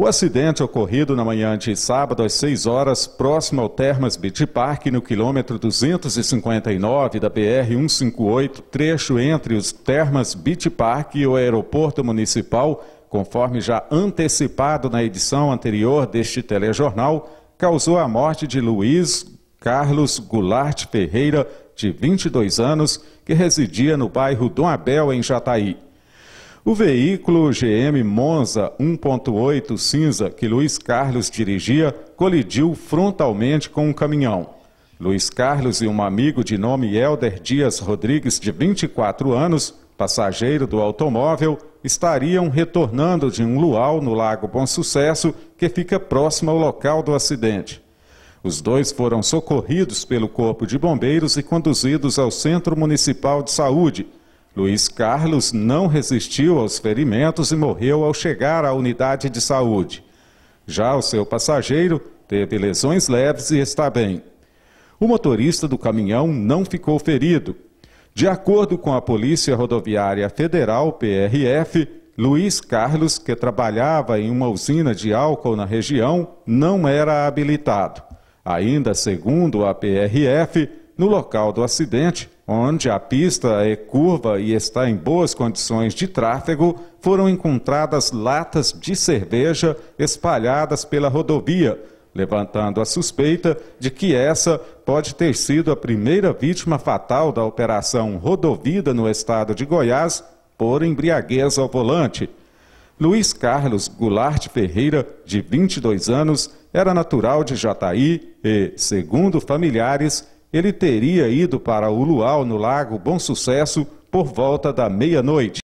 O acidente ocorrido na manhã de sábado às 6 horas, próximo ao Termas Beach Park, no quilômetro 259 da BR 158, trecho entre os Termas Beach Park e o Aeroporto Municipal, conforme já antecipado na edição anterior deste telejornal, causou a morte de Luiz Carlos Goulart Ferreira, de 22 anos, que residia no bairro Dom Abel, em Jataí. O veículo GM Monza 1.8 cinza que Luiz Carlos dirigia colidiu frontalmente com um caminhão. Luiz Carlos e um amigo de nome Helder Dias Rodrigues, de 24 anos, passageiro do automóvel, estariam retornando de um luau no Lago Bom Sucesso, que fica próximo ao local do acidente. Os dois foram socorridos pelo Corpo de Bombeiros e conduzidos ao Centro Municipal de Saúde, Luiz Carlos não resistiu aos ferimentos e morreu ao chegar à unidade de saúde. Já o seu passageiro teve lesões leves e está bem. O motorista do caminhão não ficou ferido. De acordo com a Polícia Rodoviária Federal, PRF, Luiz Carlos, que trabalhava em uma usina de álcool na região, não era habilitado. Ainda segundo a PRF, no local do acidente onde a pista é curva e está em boas condições de tráfego, foram encontradas latas de cerveja espalhadas pela rodovia, levantando a suspeita de que essa pode ter sido a primeira vítima fatal da operação Rodovida no estado de Goiás por embriaguez ao volante. Luiz Carlos Goulart Ferreira, de 22 anos, era natural de Jataí e, segundo familiares, ele teria ido para o Luau, no Lago Bom Sucesso, por volta da meia-noite.